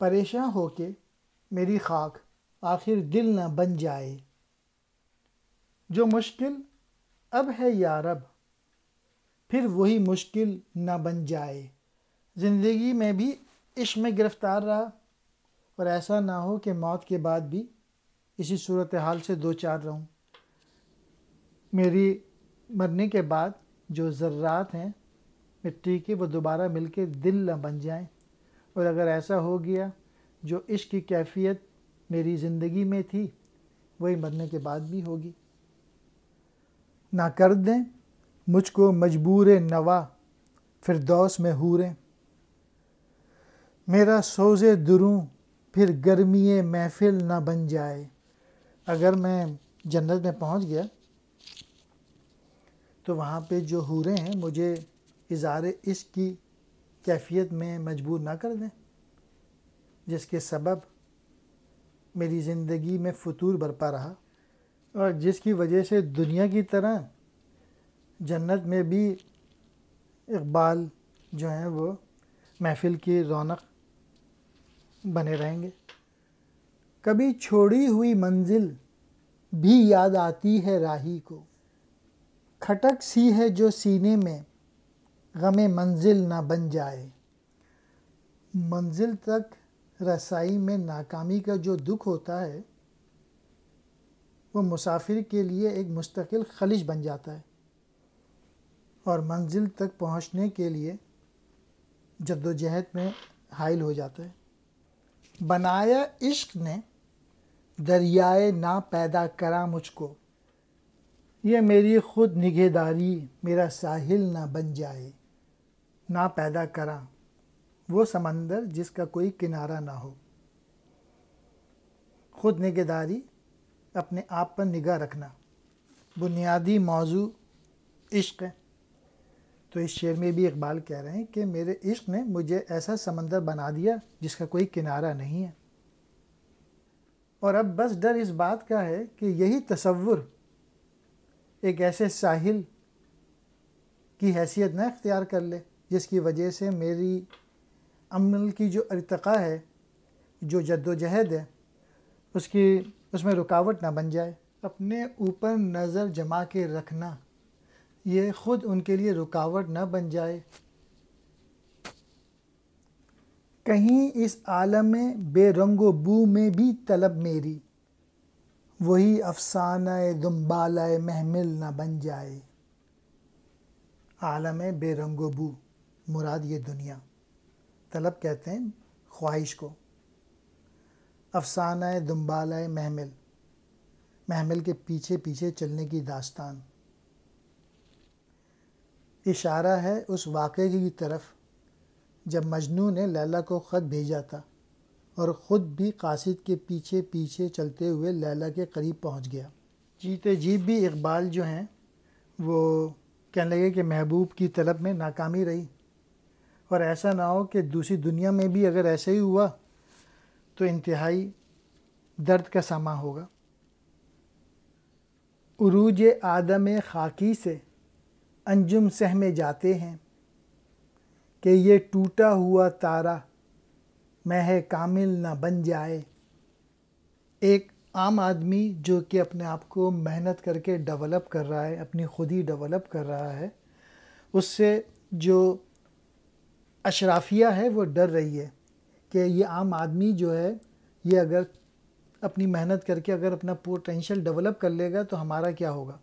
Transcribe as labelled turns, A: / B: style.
A: परेशान हो के मेरी खाक आखिर दिल न बन जाए जो मुश्किल अब है यारब फिर वही मुश्किल ना बन जाए ज़िंदगी में भी इश्क में गिरफ़्तार रहा और ऐसा ना हो कि मौत के बाद भी इसी सूरत हाल से दो चार रहूँ मेरी मरने के बाद जो ज़र्रात हैं मिट्टी के वो दोबारा मिलके दिल ना बन जाएं और अगर ऐसा हो गया जो इश्क की कैफियत मेरी ज़िंदगी में थी वही मरने के बाद भी होगी ना कर दें मुझको मजबूर नवा फिर दौस में हूरें मेरा सोज दुरूँ फिर गर्मी महफिल ना बन जाए अगर मैं जन्नत में पहुंच गया तो वहाँ पे जो हूरें हैं मुझे इज़ार इश्क की कैफियत में मजबूर ना कर दें जिसके सबब मेरी ज़िंदगी में फतूर बरपा रहा और जिसकी वजह से दुनिया की तरह जन्नत में भी इकबाल जो हैं वो महफिल की रौनक बने रहेंगे कभी छोड़ी हुई मंजिल भी याद आती है राही को खटक सी है जो सीने में गम मंजिल ना बन जाए मंजिल तक रसाई में नाकामी का जो दुख होता है वो मुसाफिर के लिए एक मुस्तकिल खलिश बन जाता है और मंजिल तक पहुंचने के लिए जद्दोजहद में हाइल हो जाता है बनाया इश्क ने दरियाए ना पैदा करा मुझको ये मेरी खुद निगहदारी मेरा साहिल ना बन जाए ना पैदा करा वो समंदर जिसका कोई किनारा ना हो खुद निगेदारी अपने आप पर निगाह रखना बुनियादी मौजू इश्क है तो इस शेर में भी इकबाल कह रहे हैं कि मेरे इश्क ने मुझे ऐसा समंदर बना दिया जिसका कोई किनारा नहीं है और अब बस डर इस बात का है कि यही तसवुर एक ऐसे साहिल की हैसियत न अख्तियार कर ले जिसकी वजह से मेरी अमल की जो अरतका है जो जद्दोजहद है उसकी उसमें रुकावट ना बन जाए अपने ऊपर नज़र जमा के रखना ये ख़ुद उनके लिए रुकावट ना बन जाए कहीं इस आलम बेरंगो बू में भी तलब मेरी वही अफसाना दुम्बाला महमिल ना बन जाए आलम बेरंगो बू मुराद ये दुनिया तलब कहते हैं ख्वाहिश को अफसाना दुम्बाला महमिल महमिल के पीछे पीछे चलने की दास्तान इशारा है उस वाक़े की तरफ जब मजनू ने लैला को ख़त भेजा था और ख़ुद भी कासिद के पीछे पीछे चलते हुए लैला के करीब पहुंच गया जीते जीप भी इकबाल जो हैं वो कहने लगे कि महबूब की तलब में नाकामी रही और ऐसा ना हो कि दूसरी दुनिया में भी अगर ऐसे ही हुआ तो इंतहाई दर्द का समा होगा उरूज आदम खाकी से अंजुम सहमे जाते हैं कि ये टूटा हुआ तारा मह कामिल ना बन जाए एक आम आदमी जो कि अपने आप को मेहनत करके डेवलप कर रहा है अपनी खुद ही डेवलप कर रहा है उससे जो अशराफिया है वो डर रही है कि ये आम आदमी जो है ये अगर अपनी मेहनत करके अगर अपना पोटेंशल डेवलप कर लेगा तो हमारा क्या होगा